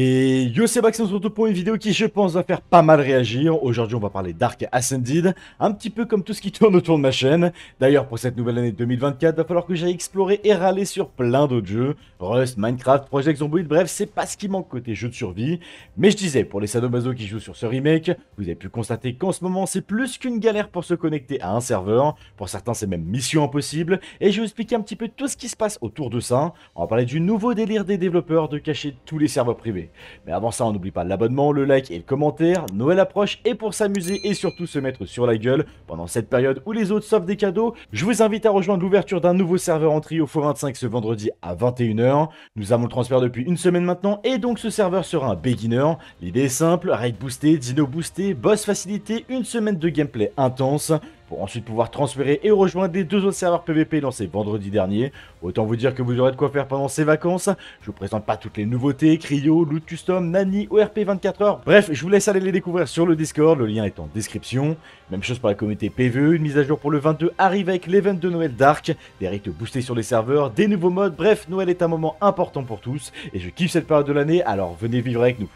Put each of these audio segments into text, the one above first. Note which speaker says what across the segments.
Speaker 1: Et yo, c'est Max, on se retrouve pour une vidéo qui, je pense, va faire pas mal réagir. Aujourd'hui, on va parler Dark Ascended, un petit peu comme tout ce qui tourne autour de ma chaîne. D'ailleurs, pour cette nouvelle année 2024, va falloir que j'aille explorer et râler sur plein d'autres jeux. Rust, Minecraft, Project Zomboid, bref, c'est pas ce qui manque côté jeu de survie. Mais je disais, pour les sadomaso qui jouent sur ce remake, vous avez pu constater qu'en ce moment, c'est plus qu'une galère pour se connecter à un serveur. Pour certains, c'est même mission impossible. Et je vais vous expliquer un petit peu tout ce qui se passe autour de ça. On va parler du nouveau délire des développeurs de cacher tous les serveurs privés. Mais avant ça, on n'oublie pas l'abonnement, le like et le commentaire. Noël approche et pour s'amuser et surtout se mettre sur la gueule pendant cette période où les autres s'offrent des cadeaux, je vous invite à rejoindre l'ouverture d'un nouveau serveur en trio Faux 25 ce vendredi à 21h. Nous avons le transfert depuis une semaine maintenant et donc ce serveur sera un beginner. L'idée est simple, raid boosté, dino boosté, boss facilité, une semaine de gameplay intense pour ensuite pouvoir transférer et rejoindre les deux autres serveurs PVP lancés vendredi dernier. Autant vous dire que vous aurez de quoi faire pendant ces vacances. Je vous présente pas toutes les nouveautés, Cryo, Loot Custom, Nani, ORP 24h. Bref, je vous laisse aller les découvrir sur le Discord, le lien est en description. Même chose pour la communauté PVE, une mise à jour pour le 22 arrive avec l'event de Noël Dark, des rites boostés sur les serveurs, des nouveaux modes, bref, Noël est un moment important pour tous et je kiffe cette période de l'année, alors venez vivre avec nous.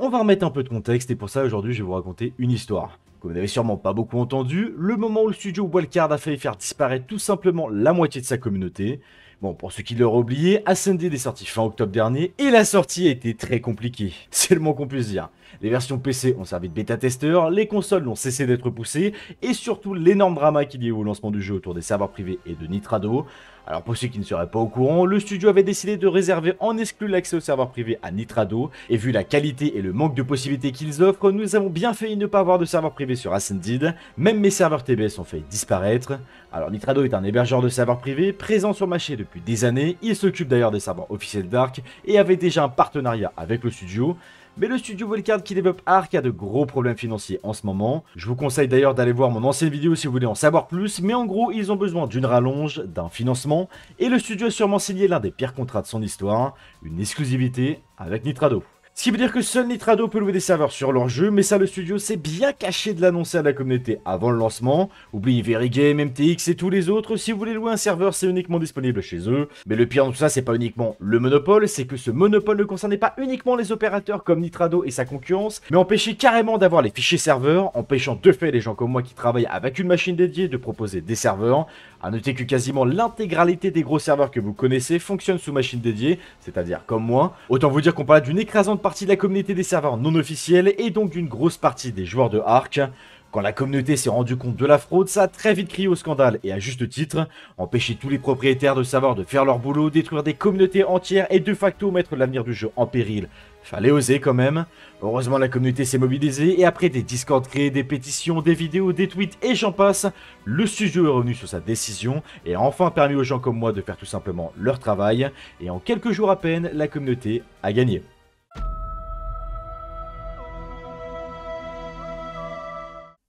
Speaker 1: On va remettre un peu de contexte et pour ça aujourd'hui je vais vous raconter une histoire. Comme vous n'avez sûrement pas beaucoup entendu, le moment où le studio Wildcard a failli faire disparaître tout simplement la moitié de sa communauté. Bon, pour ceux qui l'auraient oublié, Ascended est sorti fin octobre dernier et la sortie a été très compliquée. C'est le moins qu'on puisse dire. Les versions PC ont servi de bêta-testeurs, les consoles n'ont cessé d'être poussées et surtout l'énorme drama qui y a eu au lancement du jeu autour des serveurs privés et de Nitrado alors pour ceux qui ne seraient pas au courant, le studio avait décidé de réserver en exclu l'accès au serveur privé à Nitrado, et vu la qualité et le manque de possibilités qu'ils offrent, nous avons bien failli ne pas avoir de serveur privé sur Ascended, même mes serveurs TBS ont fait disparaître. Alors Nitrado est un hébergeur de serveurs privés présent sur marché depuis des années, il s'occupe d'ailleurs des serveurs officiels Dark, et avait déjà un partenariat avec le studio, mais le studio Volcard qui développe Arc a de gros problèmes financiers en ce moment. Je vous conseille d'ailleurs d'aller voir mon ancienne vidéo si vous voulez en savoir plus, mais en gros, ils ont besoin d'une rallonge, d'un financement, et le studio a sûrement signé l'un des pires contrats de son histoire, une exclusivité avec Nitrado. Ce qui veut dire que seul Nitrado peut louer des serveurs sur leur jeu, mais ça le studio s'est bien caché de l'annoncer à la communauté avant le lancement. Oubliez Verigame, MTX et tous les autres, si vous voulez louer un serveur, c'est uniquement disponible chez eux. Mais le pire dans tout ça, c'est pas uniquement le monopole, c'est que ce monopole ne concernait pas uniquement les opérateurs comme Nitrado et sa concurrence, mais empêchait carrément d'avoir les fichiers serveurs, empêchant de fait les gens comme moi qui travaillent avec une machine dédiée de proposer des serveurs. À noter que quasiment l'intégralité des gros serveurs que vous connaissez fonctionnent sous machine dédiée, c'est-à-dire comme moi. Autant vous dire qu'on parle d'une écrasante partie de la communauté des serveurs non officiels et donc d'une grosse partie des joueurs de Ark. Quand la communauté s'est rendue compte de la fraude, ça a très vite crié au scandale, et à juste titre, empêcher tous les propriétaires de savoir de faire leur boulot, détruire des communautés entières et de facto mettre l'avenir du jeu en péril. Fallait oser quand même. Heureusement la communauté s'est mobilisée et après des discords créés, des pétitions, des vidéos, des tweets et j'en passe, le studio est revenu sur sa décision et a enfin permis aux gens comme moi de faire tout simplement leur travail, et en quelques jours à peine, la communauté a gagné.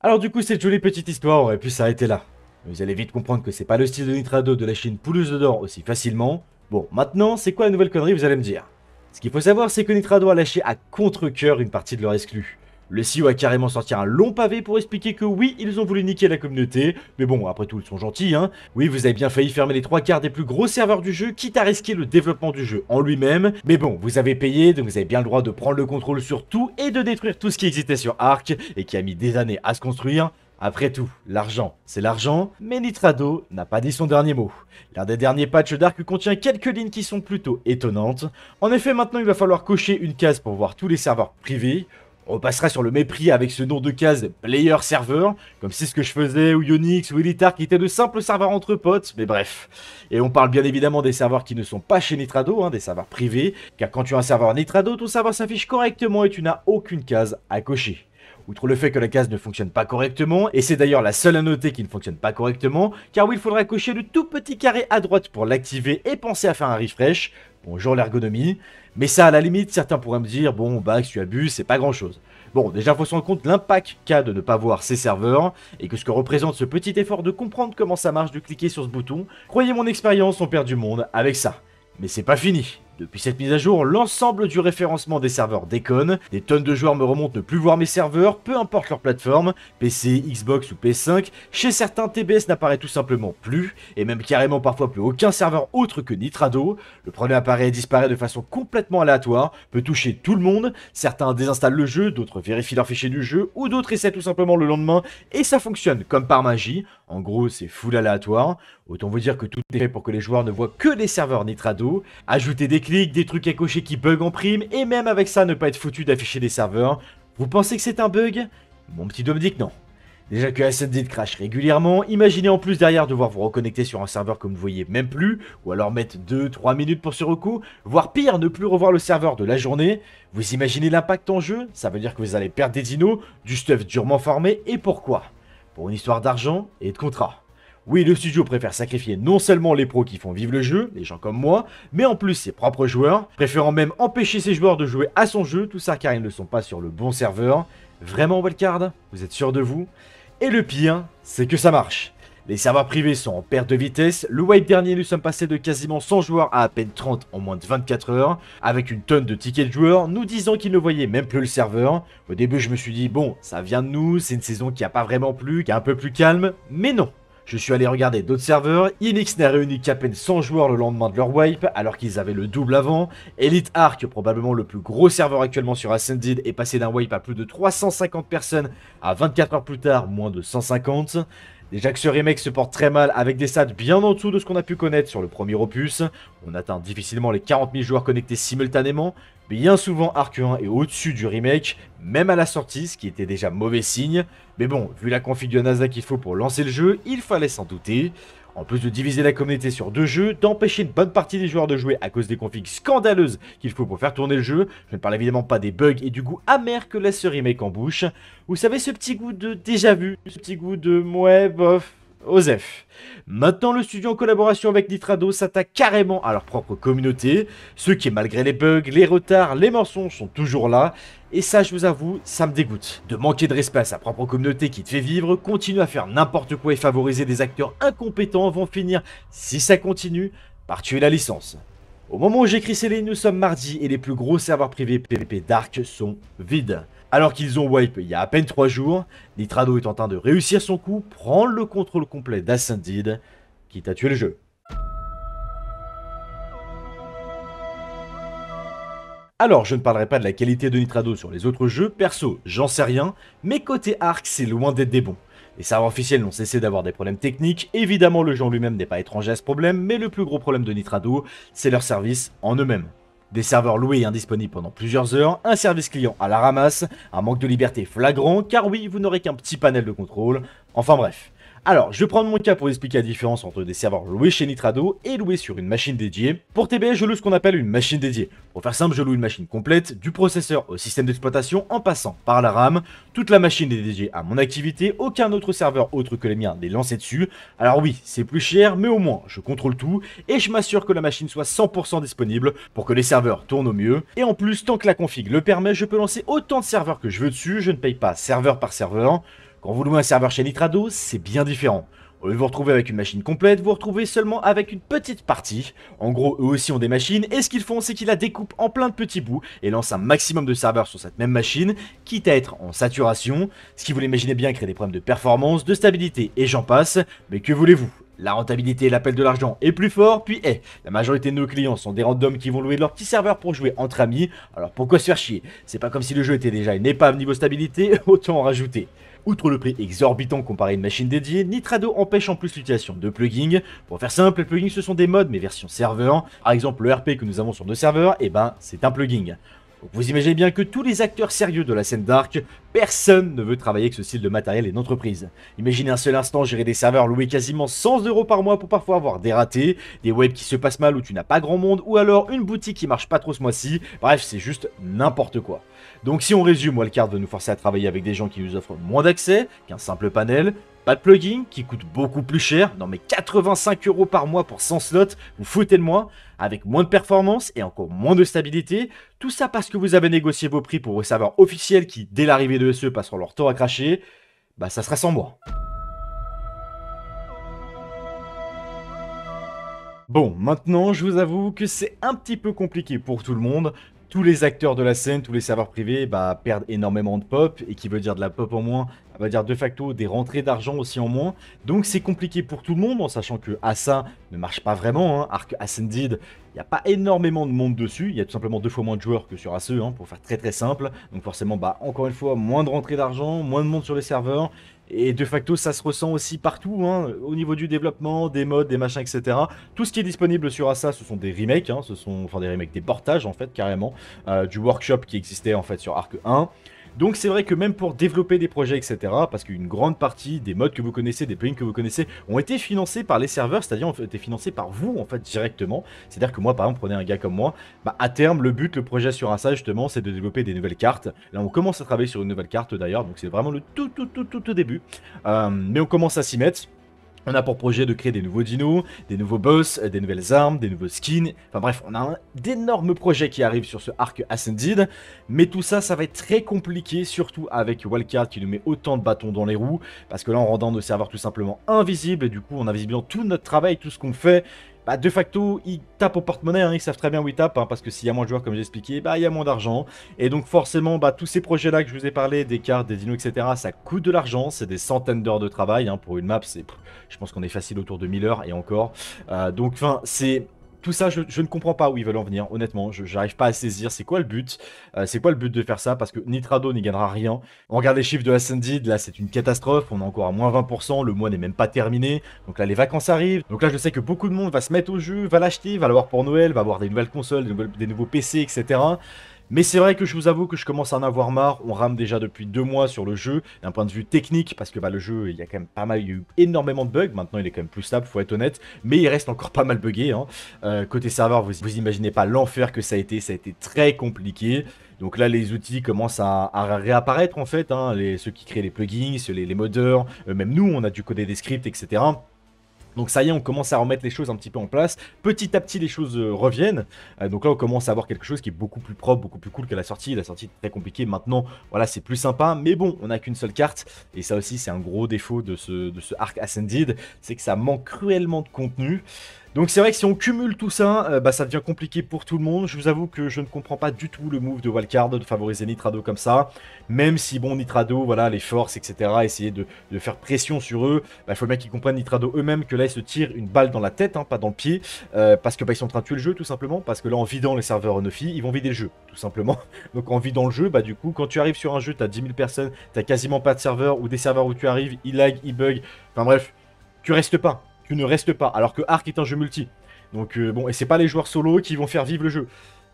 Speaker 1: Alors du coup, cette jolie petite histoire aurait pu s'arrêter là. Vous allez vite comprendre que c'est pas le style de Nitrado de lâcher une pouleuse de d'or aussi facilement. Bon, maintenant, c'est quoi la nouvelle connerie, vous allez me dire Ce qu'il faut savoir, c'est que Nitrado a lâché à contre-coeur une partie de leur exclu. Le CEO a carrément sorti un long pavé pour expliquer que oui, ils ont voulu niquer la communauté, mais bon, après tout, ils sont gentils, hein. Oui, vous avez bien failli fermer les trois quarts des plus gros serveurs du jeu, quitte à risquer le développement du jeu en lui-même, mais bon, vous avez payé, donc vous avez bien le droit de prendre le contrôle sur tout et de détruire tout ce qui existait sur Ark, et qui a mis des années à se construire, après tout, l'argent, c'est l'argent, mais Nitrado n'a pas dit son dernier mot. L'un des derniers patchs d'Arc contient quelques lignes qui sont plutôt étonnantes. En effet, maintenant il va falloir cocher une case pour voir tous les serveurs privés, on passera sur le mépris avec ce nom de case player serveur comme c'est ce que je faisais, ou Yonix ou Elitar, qui étaient de simples serveurs entre potes, mais bref. Et on parle bien évidemment des serveurs qui ne sont pas chez Nitrado, hein, des serveurs privés, car quand tu as un serveur Nitrado, ton serveur s'affiche correctement et tu n'as aucune case à cocher. Outre le fait que la case ne fonctionne pas correctement, et c'est d'ailleurs la seule à noter qui ne fonctionne pas correctement, car oui, il faudra cocher le tout petit carré à droite pour l'activer et penser à faire un refresh, bonjour l'ergonomie, mais ça, à la limite, certains pourraient me dire, bon, Bax, tu abuses, c'est pas grand-chose. Bon, déjà, faut se rendre compte l'impact qu'a de ne pas voir ses serveurs, et que ce que représente ce petit effort de comprendre comment ça marche de cliquer sur ce bouton, croyez mon expérience, on perd du monde avec ça. Mais c'est pas fini. Depuis cette mise à jour, l'ensemble du référencement des serveurs déconne, des tonnes de joueurs me remontent ne plus voir mes serveurs, peu importe leur plateforme, PC, Xbox ou PS5, chez certains TBS n'apparaît tout simplement plus, et même carrément parfois plus aucun serveur autre que Nitrado, le premier apparaît et disparaît de façon complètement aléatoire, peut toucher tout le monde, certains désinstallent le jeu, d'autres vérifient leur fichier du jeu, ou d'autres essaient tout simplement le lendemain, et ça fonctionne comme par magie, en gros, c'est full aléatoire. Autant vous dire que tout est fait pour que les joueurs ne voient que des serveurs Nitrado. Ajouter des clics, des trucs à cocher qui bug en prime, et même avec ça, ne pas être foutu d'afficher des serveurs. Vous pensez que c'est un bug Mon petit doigt me dit que non. Déjà que Ascended crash régulièrement, imaginez en plus derrière devoir vous reconnecter sur un serveur que vous ne voyez même plus, ou alors mettre 2-3 minutes pour ce recours, voire pire, ne plus revoir le serveur de la journée. Vous imaginez l'impact en jeu Ça veut dire que vous allez perdre des dinos, du stuff durement formé, et pourquoi pour une histoire d'argent et de contrat. Oui, le studio préfère sacrifier non seulement les pros qui font vivre le jeu, les gens comme moi, mais en plus ses propres joueurs, préférant même empêcher ses joueurs de jouer à son jeu, tout ça car ils ne sont pas sur le bon serveur. Vraiment, Wildcard Vous êtes sûr de vous Et le pire, c'est que ça marche les serveurs privés sont en perte de vitesse. Le wipe dernier, nous sommes passés de quasiment 100 joueurs à à peine 30 en moins de 24 heures. Avec une tonne de tickets de joueurs, nous disant qu'ils ne voyaient même plus le serveur. Au début, je me suis dit, bon, ça vient de nous, c'est une saison qui n'a pas vraiment plu, qui est un peu plus calme. Mais non, je suis allé regarder d'autres serveurs, Inix n'a réuni qu'à peine 100 joueurs le lendemain de leur wipe, alors qu'ils avaient le double avant, Elite Arc, probablement le plus gros serveur actuellement sur Ascended, est passé d'un wipe à plus de 350 personnes à 24 heures plus tard, moins de 150, Déjà que ce remake se porte très mal avec des stats bien en dessous de ce qu'on a pu connaître sur le premier opus, on atteint difficilement les 40 000 joueurs connectés simultanément, bien souvent Arc 1 est au-dessus du remake, même à la sortie, ce qui était déjà mauvais signe, mais bon, vu la config de NASA qu'il faut pour lancer le jeu, il fallait s'en douter. En plus de diviser la communauté sur deux jeux, d'empêcher une bonne partie des joueurs de jouer à cause des configs scandaleuses qu'il faut pour faire tourner le jeu, je ne parle évidemment pas des bugs et du goût amer que laisse ce remake en bouche, vous savez ce petit goût de déjà vu, ce petit goût de mouais bof, Osef. Maintenant, le studio en collaboration avec Nitrado s'attaque carrément à leur propre communauté, ce qui, malgré les bugs, les retards, les mensonges, sont toujours là, et ça, je vous avoue, ça me dégoûte. De manquer de respect à sa propre communauté qui te fait vivre, continuer à faire n'importe quoi et favoriser des acteurs incompétents vont finir, si ça continue, par tuer la licence. Au moment où j'écris ces lignes, nous sommes mardi et les plus gros serveurs privés PvP Dark sont vides. Alors qu'ils ont wipe il y a à peine 3 jours, Nitrado est en train de réussir son coup, prendre le contrôle complet d'Ascended, quitte à tuer le jeu. Alors, je ne parlerai pas de la qualité de Nitrado sur les autres jeux, perso, j'en sais rien, mais côté Arc, c'est loin d'être des bons. Les serveurs officiels n'ont cessé d'avoir des problèmes techniques, évidemment le jeu en lui-même n'est pas étranger à ce problème, mais le plus gros problème de Nitrado, c'est leur service en eux-mêmes des serveurs loués et indisponibles pendant plusieurs heures, un service client à la ramasse, un manque de liberté flagrant, car oui, vous n'aurez qu'un petit panel de contrôle, enfin bref. Alors, je vais prendre mon cas pour expliquer la différence entre des serveurs loués chez Nitrado et loués sur une machine dédiée. Pour TB, je loue ce qu'on appelle une machine dédiée. Pour faire simple, je loue une machine complète, du processeur au système d'exploitation en passant par la RAM. Toute la machine est dédiée à mon activité, aucun autre serveur autre que les miens n'est lancé dessus. Alors oui, c'est plus cher, mais au moins, je contrôle tout et je m'assure que la machine soit 100% disponible pour que les serveurs tournent au mieux. Et en plus, tant que la config le permet, je peux lancer autant de serveurs que je veux dessus, je ne paye pas serveur par serveur. Quand vous louez un serveur chez Nitrado, c'est bien différent. Au vous retrouver avec une machine complète, vous vous retrouvez seulement avec une petite partie. En gros, eux aussi ont des machines, et ce qu'ils font, c'est qu'ils la découpent en plein de petits bouts et lancent un maximum de serveurs sur cette même machine, quitte à être en saturation, ce qui, vous l'imaginez bien, crée des problèmes de performance, de stabilité et j'en passe, mais que voulez-vous la rentabilité et l'appel de l'argent est plus fort, puis eh, la majorité de nos clients sont des randoms qui vont louer leur petit serveur pour jouer entre amis, alors pourquoi se faire chier C'est pas comme si le jeu était déjà une épave niveau stabilité, autant en rajouter. Outre le prix exorbitant comparé à une machine dédiée, Nitrado empêche en plus l'utilisation de plugins. Pour faire simple, les plugins ce sont des modes mais versions serveur. Par exemple, le RP que nous avons sur nos serveurs, et eh ben c'est un plugin. Vous imaginez bien que tous les acteurs sérieux de la scène dark, personne ne veut travailler avec ce style de matériel et d'entreprise. Imaginez un seul instant gérer des serveurs loués quasiment 100 euros par mois pour parfois avoir des ratés, des webs qui se passent mal où tu n'as pas grand monde, ou alors une boutique qui marche pas trop ce mois-ci, bref c'est juste n'importe quoi. Donc si on résume, Wildcard veut nous forcer à travailler avec des gens qui nous offrent moins d'accès qu'un simple panel, pas de plugin qui coûte beaucoup plus cher, non mais 85 euros par mois pour 100 slots, vous foutez de moi, avec moins de performance et encore moins de stabilité, tout ça parce que vous avez négocié vos prix pour vos serveurs officiels qui, dès l'arrivée de SE, passeront leur temps à cracher, bah ça sera sans moi. Bon, maintenant, je vous avoue que c'est un petit peu compliqué pour tout le monde. Tous les acteurs de la scène, tous les serveurs privés, bah, perdent énormément de pop, et qui veut dire de la pop en moins, on va dire de facto des rentrées d'argent aussi en moins. Donc c'est compliqué pour tout le monde, en sachant que Asa ne marche pas vraiment. Hein. Arc Ascended, il n'y a pas énormément de monde dessus. Il y a tout simplement deux fois moins de joueurs que sur ACE, hein, pour faire très très simple. Donc forcément, bah, encore une fois, moins de rentrées d'argent, moins de monde sur les serveurs. Et de facto, ça se ressent aussi partout, hein, au niveau du développement, des modes, des machins, etc. Tout ce qui est disponible sur ASA, ce sont des remakes, ce sont enfin des remakes, des portages en fait, carrément, euh, du workshop qui existait en fait sur Arc 1. Donc c'est vrai que même pour développer des projets, etc., parce qu'une grande partie des modes que vous connaissez, des plugins que vous connaissez, ont été financés par les serveurs, c'est-à-dire ont été financés par vous, en fait, directement. C'est-à-dire que moi, par exemple, prenez un gars comme moi, bah, à terme, le but, le projet sur Asa, justement, c'est de développer des nouvelles cartes. Là, on commence à travailler sur une nouvelle carte, d'ailleurs, donc c'est vraiment le tout, tout, tout, tout, tout début. Euh, mais on commence à s'y mettre. On a pour projet de créer des nouveaux dinos, des nouveaux boss, euh, des nouvelles armes, des nouveaux skins. Enfin bref, on a d'énormes projets qui arrivent sur ce arc Ascended. Mais tout ça, ça va être très compliqué, surtout avec Wildcard qui nous met autant de bâtons dans les roues. Parce que là, en rendant nos serveurs tout simplement invisibles, et du coup, a visiblement tout notre travail, tout ce qu'on fait, bah, de facto, ils tapent au porte-monnaie, hein. ils savent très bien où ils tapent, hein, parce que s'il y a moins de joueurs, comme j'ai expliqué, bah, il y a moins d'argent. Et donc forcément, bah, tous ces projets-là que je vous ai parlé, des cartes, des dinos, etc., ça coûte de l'argent, c'est des centaines d'heures de travail. Hein, pour une map, c'est, je pense qu'on est facile autour de 1000 heures, et encore. Euh, donc, enfin, c'est tout ça, je, ne comprends pas où ils veulent en venir, honnêtement. Je n'arrive pas à saisir c'est quoi le but. Euh, c'est quoi le but de faire ça Parce que Nitrado n'y gagnera rien. On regarde les chiffres de Ascended, là c'est une catastrophe. On est encore à moins 20%, le mois n'est même pas terminé. Donc là les vacances arrivent. Donc là je sais que beaucoup de monde va se mettre au jeu, va l'acheter, va l'avoir pour Noël, va avoir des nouvelles consoles, des, des nouveaux PC, etc. Mais c'est vrai que je vous avoue que je commence à en avoir marre. On rame déjà depuis deux mois sur le jeu, d'un point de vue technique, parce que bah, le jeu, il y a quand même pas mal, il y a eu énormément de bugs. Maintenant, il est quand même plus stable, faut être honnête. Mais il reste encore pas mal buggé. Hein. Euh, côté serveur, vous, vous imaginez pas l'enfer que ça a été. Ça a été très compliqué. Donc là, les outils commencent à, réapparaître en fait. Hein. Les, ceux qui créent les plugins, les, les modeurs, euh, même nous, on a dû coder des scripts, etc. Donc ça y est, on commence à remettre les choses un petit peu en place. Petit à petit, les choses euh, reviennent. Euh, donc là, on commence à avoir quelque chose qui est beaucoup plus propre, beaucoup plus cool que la sortie. La sortie est très compliquée. Maintenant, voilà, c'est plus sympa. Mais bon, on n'a qu'une seule carte. Et ça aussi, c'est un gros défaut de ce, de ce arc Ascended. C'est que ça manque cruellement de contenu. Donc c'est vrai que si on cumule tout ça, euh, bah, ça devient compliqué pour tout le monde. Je vous avoue que je ne comprends pas du tout le move de Wildcard de favoriser Nitrado comme ça. Même si, bon, Nitrado, voilà, les forces, etc., essayer de, faire pression sur eux, il bah, faut bien qu'ils comprennent Nitrado eux-mêmes que là, ils se tirent une balle dans la tête, hein, pas dans le pied, euh, parce que bah, ils sont en train de tuer le jeu, tout simplement, parce que là, en vidant les serveurs Nofi, ils vont vider le jeu, tout simplement. Donc en vidant le jeu, bah du coup, quand tu arrives sur un jeu, t'as 10 000 personnes, t'as quasiment pas de serveur, ou des serveurs où tu arrives, ils lag, ils bug, enfin bref, tu restes pas tu ne restes pas. Alors que Arc est un jeu multi. Donc euh, bon, et c'est pas les joueurs solo qui vont faire vivre le jeu.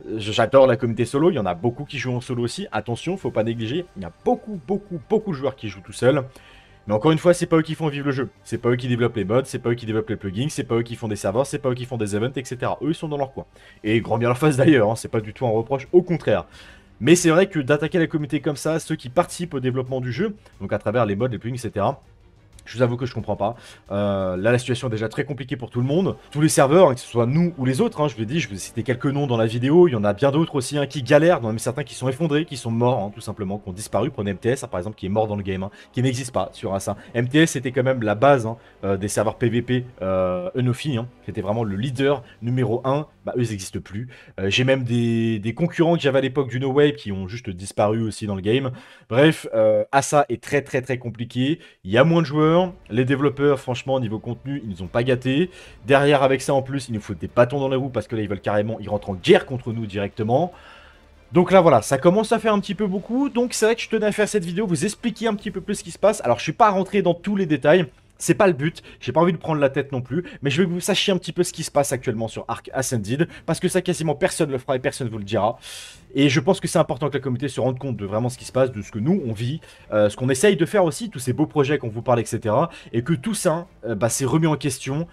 Speaker 1: Euh, j'adore la communauté solo, il y en a beaucoup qui jouent en solo aussi. Attention, faut pas négliger, il y a beaucoup, beaucoup, beaucoup de joueurs qui jouent tout seuls. Mais encore une fois, c'est pas eux qui font vivre le jeu. C'est pas eux qui développent les mods, c'est pas eux qui développent les plugins, c'est pas eux qui font des serveurs, c'est pas eux qui font des events, etc. Eux, ils sont dans leur coin. Et grand bien leur face d'ailleurs, hein, c'est pas du tout un reproche, au contraire. Mais c'est vrai que d'attaquer la communauté comme ça, ceux qui participent au développement du jeu, donc à travers les mods, les plugins, etc., je vous avoue que je comprends pas. Euh, là, la situation est déjà très compliquée pour tout le monde. Tous les serveurs, hein, que ce soit nous ou les autres, hein, je vous ai dit, je vous ai cité quelques noms dans la vidéo, il y en a bien d'autres aussi hein, qui galèrent, il même certains qui sont effondrés, qui sont morts, tout simplement, qui ont disparu. Prenez MTS, par exemple, qui est mort dans le game, qui n'existe pas sur Assa. MTS, c'était quand même la base euh, des serveurs PVP euh, Unofi, c'était vraiment le leader numéro 1. Bah, eux, ils n'existent plus. Euh, j'ai même des, concurrents que j'avais à l'époque du No Wave qui ont juste disparu aussi dans le game. Bref, Assa est très très très compliqué. Il y a moins de joueurs les développeurs, franchement, niveau contenu, ils nous ont pas gâtés. Derrière, avec ça en plus, ils nous foutent des bâtons dans les roues parce que là, ils veulent carrément, ils rentrent en guerre contre nous directement. Donc là voilà, ça commence à faire un petit peu beaucoup, donc c'est vrai que je tenais à faire cette vidéo, vous expliquer un petit peu plus ce qui se passe. Alors je suis pas rentré dans tous les détails, c'est pas le but. J'ai pas envie de prendre la tête non plus. Mais je veux que vous sachiez un petit peu ce qui se passe actuellement sur Arc Ascended. Parce que ça, quasiment personne le fera et personne vous le dira. Et je pense que c'est important que la communauté se rende compte de vraiment ce qui se passe, de ce que nous, on vit, euh, ce qu'on essaye de faire aussi, tous ces beaux projets qu'on vous parle, etc. Et que tout ça, euh, bah, c'est remis en question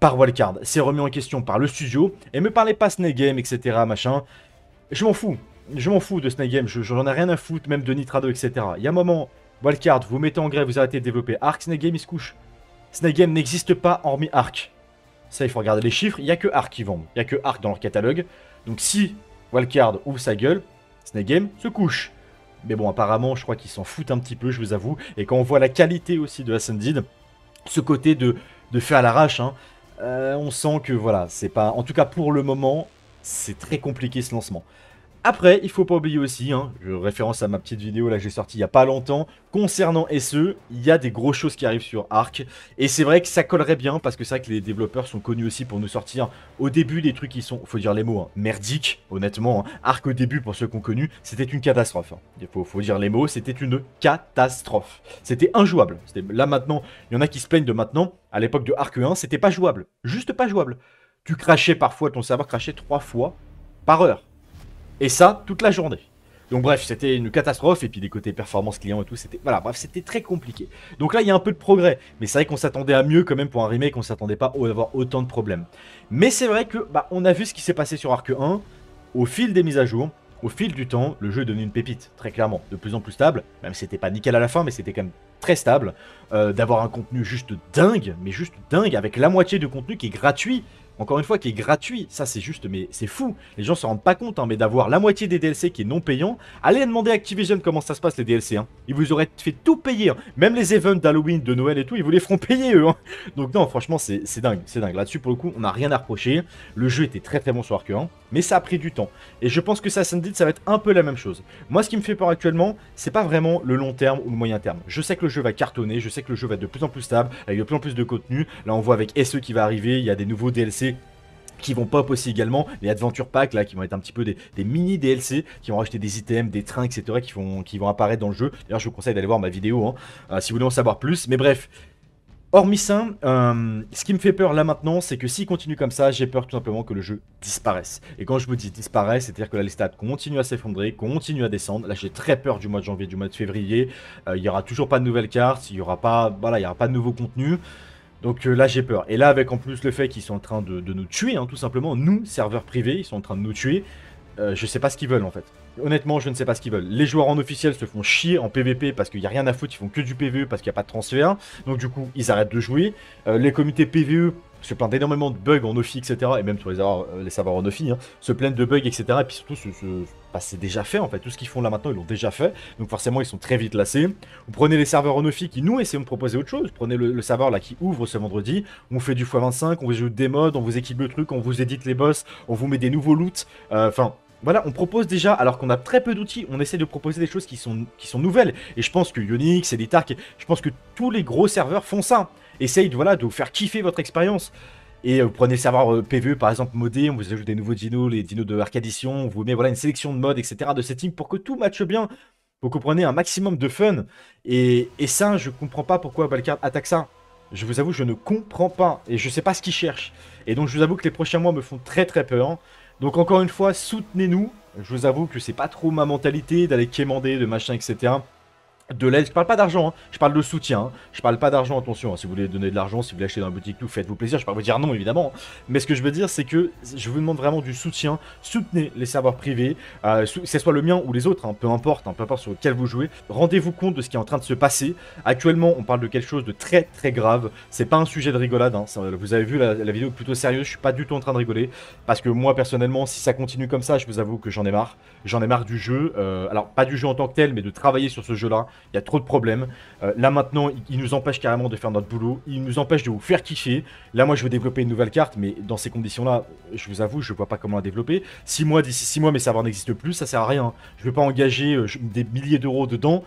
Speaker 1: par Wildcard. C'est remis en question par le studio. Et me parlez pas Snake Game, etc. Machin. Je m'en fous. Je m'en fous de Snake Game. j'en ai rien à foutre, même de Nitrado, etc. Il y a un moment, Wildcard, vous mettez en grève, vous arrêtez de développer. Arc Snake Game, il se couche. Snake Game n'existe pas hormis Arc. Ça, il faut regarder les chiffres. Il n'y a que Arc qui vend, Il n'y a que Arc dans leur catalogue. Donc si Wildcard ouvre sa gueule, Snake Game se couche. Mais bon, apparemment, je crois qu'ils s'en foutent un petit peu, je vous avoue. Et quand on voit la qualité aussi de Ascended, ce côté de, de fait à l'arrache, hein, euh, on sent que voilà, c'est pas. En tout cas, pour le moment, c'est très compliqué ce lancement. Après, il faut pas oublier aussi, hein, je référence à ma petite vidéo là que j'ai sortie il y a pas longtemps, concernant SE, il y a des grosses choses qui arrivent sur Arc, et c'est vrai que ça collerait bien, parce que c'est vrai que les développeurs sont connus aussi pour nous sortir au début des trucs qui sont, faut dire les mots, hein, merdiques, honnêtement, hein. Arc au début, pour ceux ont connu, c'était une catastrophe, il faut, faut, dire les mots, c'était une catastrophe, c'était injouable, là maintenant, il y en a qui se plaignent de maintenant, à l'époque de Arc 1, c'était pas jouable, juste pas jouable, tu crachais parfois, ton serveur crachait trois fois par heure, et ça, toute la journée. Donc bref, c'était une catastrophe. Et puis des côtés performance client et tout, c'était voilà, bref, c'était très compliqué. Donc là, il y a un peu de progrès, mais c'est vrai qu'on s'attendait à mieux quand même pour un remake. On s'attendait pas à avoir autant de problèmes. Mais c'est vrai que bah, on a vu ce qui s'est passé sur Arc 1 au fil des mises à jour. Au fil du temps, le jeu est devenu une pépite, très clairement, de plus en plus stable, même si c'était pas nickel à la fin, mais c'était quand même très stable, euh, d'avoir un contenu juste dingue, mais juste dingue, avec la moitié du contenu qui est gratuit, encore une fois, qui est gratuit. Ça, c'est juste, mais c'est fou. Les gens se rendent pas compte, hein, mais d'avoir la moitié des DLC qui est non payant. Allez demander à Activision comment ça se passe, les DLC. Hein. Ils vous auraient fait tout payer. Hein. Même les events d'Halloween, de Noël et tout, ils vous les feront payer, eux. Donc non, franchement, c'est dingue. C'est dingue. Là-dessus, pour le coup, on n'a rien à reprocher. Le jeu était très très bon sur Arc mais ça a pris du temps. Et je pense que ça, Creed ça va être un peu la même chose. Moi, ce qui me fait peur actuellement, c'est pas vraiment le long terme ou le moyen terme. Je sais que le jeu va cartonner, je sais que le jeu va être de plus en plus stable, avec de plus en plus de contenu. Là, on voit avec SE qui va arriver, il y a des nouveaux DLC qui vont pop aussi également, les Adventure Pack là, qui vont être un petit peu des, mini DLC, qui vont rajouter des items, des trains, etc., qui vont, qui vont apparaître dans le jeu. D'ailleurs, je vous conseille d'aller voir ma vidéo hein, euh, si vous voulez en savoir plus. Mais bref, Hormis ça, euh, ce qui me fait peur là maintenant, c'est que s'il continue comme ça, j'ai peur tout simplement que le jeu disparaisse. Et quand je vous dis disparaisse, c'est-à-dire que là les continue à s'effondrer, continue à descendre. Là j'ai très peur du mois de janvier, du mois de février. Euh, il y n'y aura toujours pas de nouvelles cartes, il n'y aura pas, voilà, il y aura pas de nouveau contenu. Donc euh, là, j'ai peur. Et là, avec en plus le fait qu'ils sont en train de, nous tuer, hein, tout simplement, nous, serveurs privés, ils sont en train de nous tuer. je euh, je sais pas ce qu'ils veulent en fait. Honnêtement, je ne sais pas ce qu'ils veulent. Les joueurs en officiel se font chier en PVP parce qu'il n'y a rien à foutre, ils font que du PVE parce qu'il n'y a pas de transfert. Donc du coup, ils arrêtent de jouer. Euh, les comités PVE se plaignent énormément de bugs en offi, etc. Et même sur les, les serveurs en offi, hein, se plaignent de bugs, etc. Et puis surtout ce c'est déjà fait en fait. Tout ce qu'ils font là maintenant, ils l'ont déjà fait. Donc forcément, ils sont très vite lassés. Vous prenez les serveurs Onofi qui nous essayons de proposer autre chose. Prenez le, serveur là qui ouvre ce vendredi. On fait du x25, on vous joue des modes, on vous équipe le truc, on vous édite les boss, on vous met des nouveaux loots. Euh, enfin. voilà, on propose déjà, alors qu'on a très peu d'outils, on essaie de proposer des choses qui sont, qui sont nouvelles. Et je pense que Yonix, Elitark, je pense que tous les gros serveurs font ça. Essayent voilà, de vous faire kiffer votre expérience. Et euh, vous prenez le serveur euh, PVE par exemple modé, on vous ajoute des nouveaux dinos, les dinos de Arcadition, on vous met voilà, une sélection de modes, etc. de settings pour que tout matche bien, pour que vous preniez un maximum de fun. Et, ça, je comprends pas pourquoi Balcard attaque ça. Je vous avoue, je ne comprends pas et je sais pas ce qu'il cherche. Et donc, je vous avoue que les prochains mois me font très très peur. Donc, encore une fois, soutenez-nous. Je vous avoue que c'est pas trop ma mentalité d'aller quémander, de machin, etc de l'aide, je parle pas d'argent, hein. je parle de soutien, hein. je parle pas d'argent, attention, hein. si vous voulez donner de l'argent, si vous voulez acheter dans la boutique, tout, faites-vous plaisir, je peux pas vous dire non évidemment, mais ce que je veux dire c'est que je vous demande vraiment du soutien, soutenez les serveurs privés, euh, que ce soit le mien ou les autres, peu importe, peu importe sur lequel vous jouez, rendez-vous compte de ce qui est en train de se passer, actuellement on parle de quelque chose de très très grave, c'est pas un sujet de rigolade, vous avez vu la, vidéo plutôt sérieuse, je suis pas du tout en train de rigoler, parce que moi personnellement si ça continue comme ça, je vous avoue que j'en ai marre, j'en ai marre du jeu, euh, alors pas du jeu en tant que tel, mais de travailler sur ce jeu là, il y a trop de problèmes. Euh, là maintenant, il nous empêche carrément de faire notre boulot, il nous empêche de vous faire kiffer. Là, moi, je veux développer une nouvelle carte, mais dans ces conditions-là, je vous avoue, je vois pas comment la développer. Six mois, d'ici six mois, mes serveurs n'existent plus, ça sert à rien. Je veux pas engager euh, des milliers d'euros dedans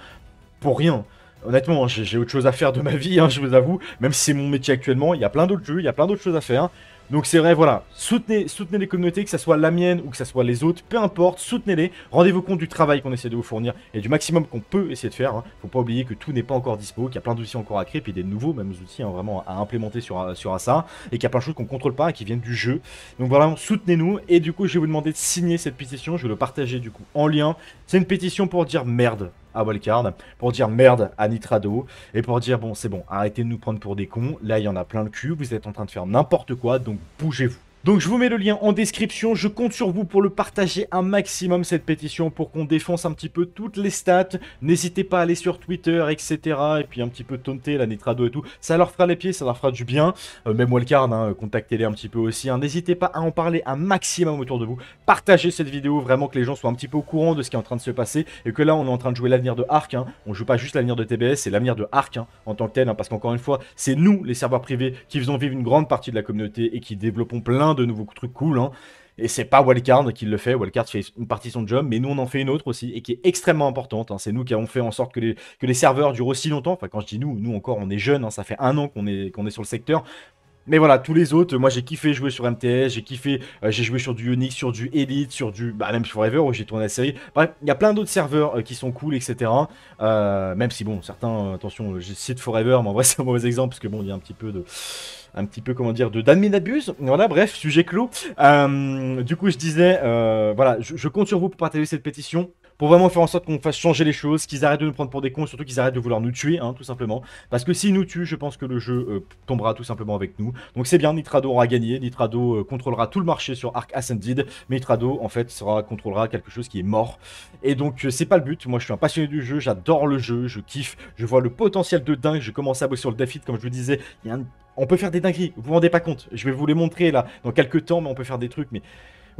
Speaker 1: pour rien. Honnêtement, hein, j'ai autre chose à faire de ma vie, hein, je vous avoue. Même si c'est mon métier actuellement, il y a plein d'autres jeux, il y a plein d'autres choses à faire. Donc c'est vrai, voilà, soutenez, soutenez les communautés, que ce soit la mienne ou que ce soit les autres, peu importe, soutenez-les, rendez-vous compte du travail qu'on essaie de vous fournir et du maximum qu'on peut essayer de faire. Hein. Faut pas oublier que tout n'est pas encore dispo, qu'il y a plein d'outils encore à créer, puis des nouveaux même outils hein, vraiment à implémenter sur, euh, sur Asa, et qu'il y a plein de choses qu'on contrôle pas et qui viennent du jeu. Donc voilà, soutenez-nous, et du coup je vais vous demander de signer cette pétition, je vais le partager du coup en lien. C'est une pétition pour dire merde, à Wildcard pour dire merde à Nitrado et pour dire bon c'est bon arrêtez de nous prendre pour des cons là il y en a plein le cul vous êtes en train de faire n'importe quoi donc bougez-vous donc je vous mets le lien en description, je compte sur vous pour le partager un maximum cette pétition pour qu'on défonce un petit peu toutes les stats. N'hésitez pas à aller sur Twitter, etc. Et puis un petit peu taunter la Nitrado et tout. Ça leur fera les pieds, ça leur fera du bien. Euh, même Wildcard, hein, contactez-les un petit peu aussi. Hein. N'hésitez pas à en parler un maximum autour de vous. Partagez cette vidéo, vraiment que les gens soient un petit peu au courant de ce qui est en train de se passer. Et que là, on est en train de jouer l'avenir de ARK, hein. On joue pas juste l'avenir de TBS, c'est l'avenir de ARK en tant que tel. parce qu'encore une fois, c'est nous, les serveurs privés, qui faisons vivre une grande partie de la communauté et qui développons plein de nouveaux trucs cool. Hein. Et c'est pas Wildcard qui le fait. Wildcard fait une partie de son job, mais nous on en fait une autre aussi et qui est extrêmement importante. Hein. C'est nous qui avons fait en sorte que les, que les serveurs durent aussi longtemps. Enfin, quand je dis nous, nous encore on est jeunes, hein. ça fait un an qu'on est, qu'on est sur le secteur. Mais voilà, tous les autres, moi j'ai kiffé jouer sur MTS, j'ai kiffé, euh, j'ai joué sur du Unix, sur du Elite, sur du, bah même Forever où j'ai tourné la série. Bref, il y a plein d'autres serveurs euh, qui sont cool, etc. Euh, même si bon, certains, attention, essayé de Forever, mais en vrai c'est un mauvais exemple parce que bon, il y a un petit peu de, un petit peu, comment dire, de abuse, Voilà, bref, sujet clos. Euh, du coup, je disais, euh, voilà, je compte sur vous pour partager cette pétition pour vraiment faire en sorte qu'on fasse changer les choses, qu'ils arrêtent de nous prendre pour des cons, surtout qu'ils arrêtent de vouloir nous tuer, hein, tout simplement. Parce que s'ils nous tuent, je pense que le jeu euh, tombera tout simplement avec nous. Donc c'est bien, Nitrado aura gagné, Nitrado euh, contrôlera tout le marché sur Arc Ascended, mais Nitrado en fait sera, contrôlera quelque chose qui est mort. Et donc euh, c'est pas le but, moi je suis un passionné du jeu, j'adore le jeu, je kiffe, je vois le potentiel de dingue, je commence à bosser sur le Daffit comme je vous disais, on peut faire des dingueries, vous vous rendez pas compte, je vais vous les montrer là dans quelques temps, mais on peut faire des trucs, mais...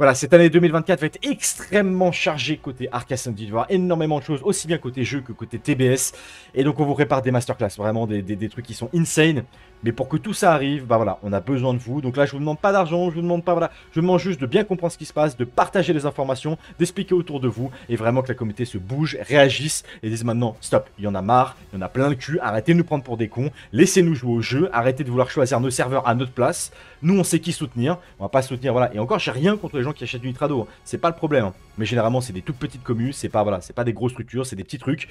Speaker 1: Voilà, cette année 2024 va être extrêmement chargée côté Arcassonne Il énormément de choses, aussi bien côté jeu que côté TBS. Et donc, on vous répare des masterclass, vraiment des, des trucs qui sont insane. Mais pour que tout ça arrive, bah voilà, on a besoin de vous. Donc là, je vous demande pas d'argent, je vous demande pas, voilà, je demande juste de bien comprendre ce qui se passe, de partager les informations, d'expliquer autour de vous et vraiment que la communauté se bouge, réagisse et dise maintenant, stop, il y en a marre, il y en a plein de cul, arrêtez de nous prendre pour des cons, laissez-nous jouer au jeu, arrêtez de vouloir choisir nos serveurs à notre place. Nous, on sait qui soutenir, on va pas soutenir, voilà. Et encore, j'ai rien contre les gens qui achètent du Nitrado, hein. c'est pas le problème. Hein. Mais généralement, c'est des toutes petites communes, c'est pas, voilà, c'est pas des grosses structures, c'est des petits trucs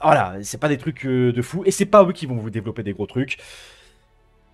Speaker 1: voilà, c'est pas des trucs euh, de fou, et c'est pas eux qui vont vous développer des gros trucs.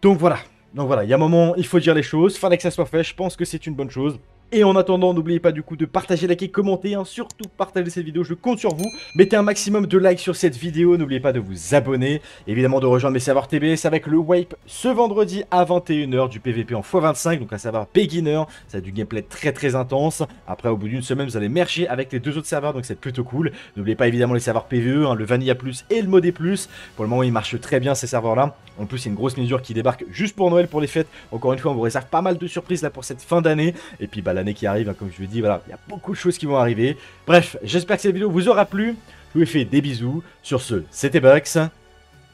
Speaker 1: Donc voilà, donc voilà, il y a un moment, il faut dire les choses, fallait que ça soit fait, je pense que c'est une bonne chose. Et en attendant, n'oubliez pas du coup de partager, liker, commenter, hein. surtout partager cette vidéo, je compte sur vous. Mettez un maximum de likes sur cette vidéo, n'oubliez pas de vous abonner. Évidemment de rejoindre mes serveurs TBS avec le wipe ce vendredi à 21h du PVP en x25, donc un savoir beginner, ça a du gameplay très très intense. Après au bout d'une semaine vous allez merger avec les deux autres serveurs, donc c'est plutôt cool. N'oubliez pas évidemment les serveurs PVE, hein, le Vanilla Plus et le Modé Plus. Pour le moment ils marchent très bien ces serveurs là. En plus il y a une grosse mesure qui débarque juste pour Noël pour les fêtes. Encore une fois on vous réserve pas mal de surprises là pour cette fin d'année. Et puis bah là, l'année qui arrive, hein, comme je vous dis, voilà, il y a beaucoup de choses qui vont arriver. Bref, j'espère que cette vidéo vous aura plu. Je vous fais des bisous. Sur ce, c'était Bugs.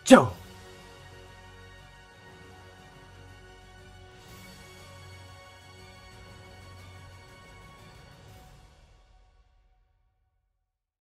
Speaker 1: Ciao